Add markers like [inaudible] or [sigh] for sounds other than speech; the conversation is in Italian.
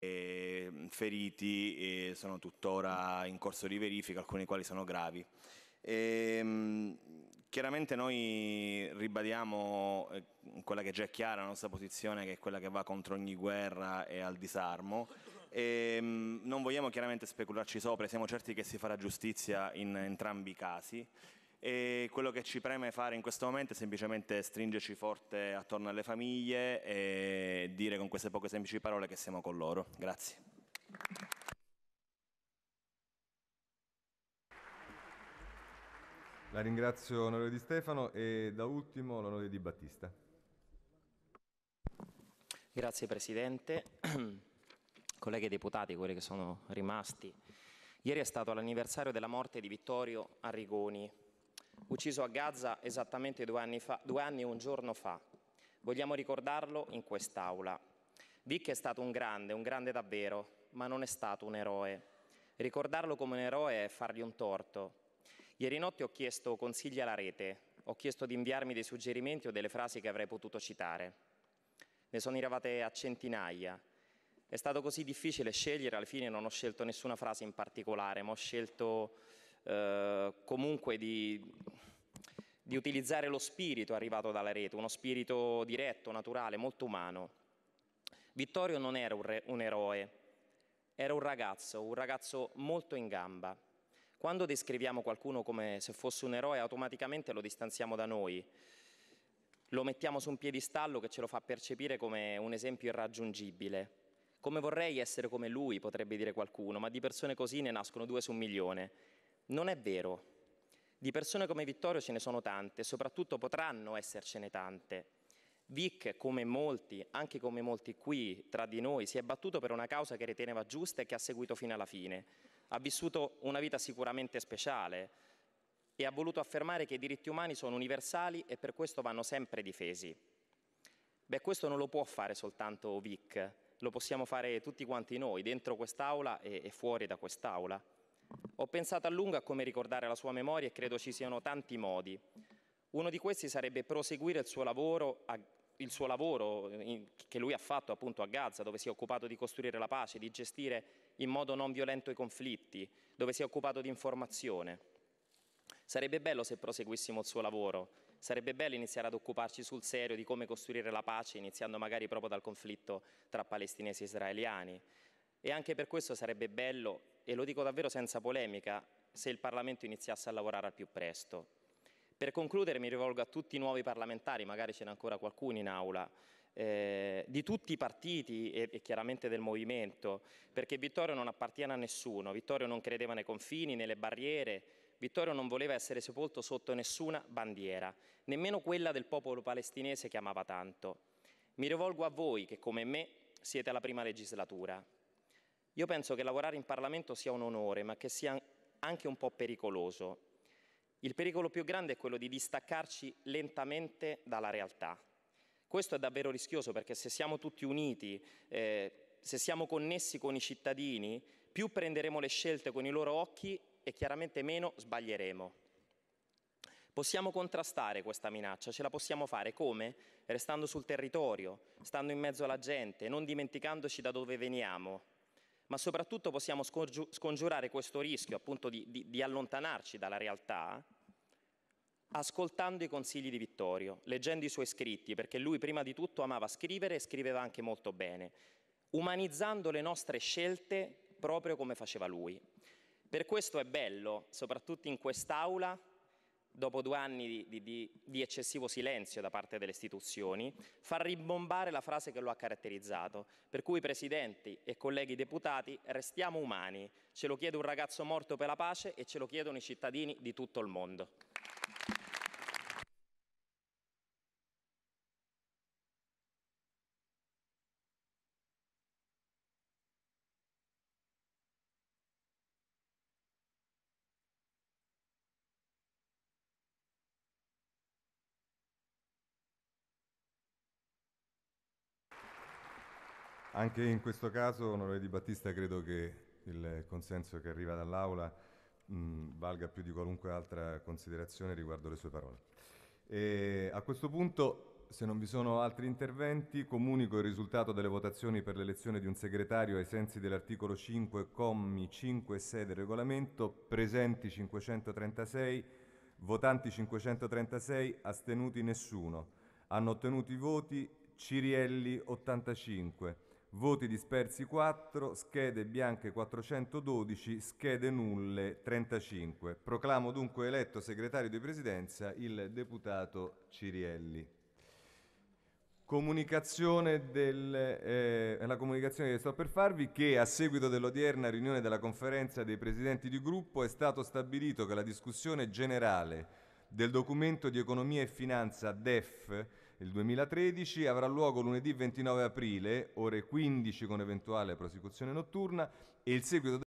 eh, feriti eh, sono tuttora in corso di verifica, alcuni dei quali sono gravi. E, ehm, chiaramente noi ribadiamo eh, quella che già è chiara, la nostra posizione che è quella che va contro ogni guerra e al disarmo. E, ehm, non vogliamo chiaramente specularci sopra, siamo certi che si farà giustizia in entrambi i casi e quello che ci preme fare in questo momento è semplicemente stringerci forte attorno alle famiglie e dire con queste poche semplici parole che siamo con loro. Grazie. La ringrazio onorevole Di Stefano e da ultimo l'onorevole Di Battista. Grazie Presidente, [clears throat] colleghi deputati, quelli che sono rimasti. Ieri è stato l'anniversario della morte di Vittorio Arrigoni, ucciso a Gaza esattamente due anni, fa, due anni e un giorno fa. Vogliamo ricordarlo in quest'Aula. Vic è stato un grande, un grande davvero, ma non è stato un eroe. Ricordarlo come un eroe è fargli un torto. Ieri notte ho chiesto consigli alla rete, ho chiesto di inviarmi dei suggerimenti o delle frasi che avrei potuto citare. Ne sono arrivate a centinaia. È stato così difficile scegliere, alla fine non ho scelto nessuna frase in particolare, ma ho scelto eh, comunque di, di utilizzare lo spirito arrivato dalla rete, uno spirito diretto, naturale, molto umano. Vittorio non era un, re, un eroe, era un ragazzo, un ragazzo molto in gamba. Quando descriviamo qualcuno come se fosse un eroe, automaticamente lo distanziamo da noi, lo mettiamo su un piedistallo che ce lo fa percepire come un esempio irraggiungibile. Come vorrei essere come lui, potrebbe dire qualcuno, ma di persone così ne nascono due su un milione. Non è vero. Di persone come Vittorio ce ne sono tante, e soprattutto potranno essercene tante. Vic, come molti, anche come molti qui tra di noi, si è battuto per una causa che riteneva giusta e che ha seguito fino alla fine. Ha vissuto una vita sicuramente speciale e ha voluto affermare che i diritti umani sono universali e per questo vanno sempre difesi. Beh, questo non lo può fare soltanto Vic, lo possiamo fare tutti quanti noi, dentro quest'aula e, e fuori da quest'aula. Ho pensato a lungo a come ricordare la sua memoria e credo ci siano tanti modi. Uno di questi sarebbe proseguire il suo lavoro, a, il suo lavoro in, che lui ha fatto appunto a Gaza, dove si è occupato di costruire la pace, di gestire in modo non violento i conflitti, dove si è occupato di informazione. Sarebbe bello se proseguissimo il suo lavoro, sarebbe bello iniziare ad occuparci sul serio di come costruire la pace, iniziando magari proprio dal conflitto tra palestinesi e israeliani. E anche per questo sarebbe bello, e lo dico davvero senza polemica, se il Parlamento iniziasse a lavorare al più presto. Per concludere mi rivolgo a tutti i nuovi parlamentari, magari ce n'è ancora qualcuno in aula, eh, di tutti i partiti e, e, chiaramente del movimento, perché Vittorio non appartiene a nessuno, Vittorio non credeva nei confini, nelle barriere, Vittorio non voleva essere sepolto sotto nessuna bandiera, nemmeno quella del popolo palestinese che amava tanto. Mi rivolgo a voi che come me siete alla prima legislatura. Io penso che lavorare in Parlamento sia un onore, ma che sia anche un po' pericoloso. Il pericolo più grande è quello di distaccarci lentamente dalla realtà. Questo è davvero rischioso perché se siamo tutti uniti, eh, se siamo connessi con i cittadini, più prenderemo le scelte con i loro occhi e chiaramente meno sbaglieremo. Possiamo contrastare questa minaccia, ce la possiamo fare come? Restando sul territorio, stando in mezzo alla gente, non dimenticandoci da dove veniamo, ma soprattutto possiamo scongiurare questo rischio appunto di, di, di allontanarci dalla realtà ascoltando i consigli di Vittorio, leggendo i suoi scritti, perché lui prima di tutto amava scrivere e scriveva anche molto bene, umanizzando le nostre scelte proprio come faceva lui. Per questo è bello, soprattutto in quest'aula, dopo due anni di, di, di, eccessivo silenzio da parte delle istituzioni, fa rimbombare la frase che lo ha caratterizzato. Per cui, presidenti e colleghi deputati, restiamo umani. Ce lo chiede un ragazzo morto per la pace e ce lo chiedono i cittadini di tutto il mondo. Anche in questo caso, onorevole Di Battista, credo che il consenso che arriva dall'Aula mh, mm, valga più di qualunque altra considerazione riguardo le sue parole. E a questo punto, se non vi sono altri interventi, comunico il risultato delle votazioni per l'elezione di un segretario ai sensi dell'articolo 5, commi 5 e 6 del regolamento, presenti 536, votanti 536, astenuti nessuno. Hanno ottenuto i voti Cirielli 85 voti dispersi 4, schede bianche 412, schede nulle 35. Proclamo dunque eletto segretario di presidenza il deputato Cirielli. Comunicazione del, eh, la comunicazione che sto per farvi che a seguito dell'odierna riunione della conferenza dei presidenti di gruppo è stato stabilito che la discussione generale del documento di economia e finanza DEF il 2013 avrà luogo lunedì 29 aprile, ore 15 con eventuale prosecuzione notturna, e il seguito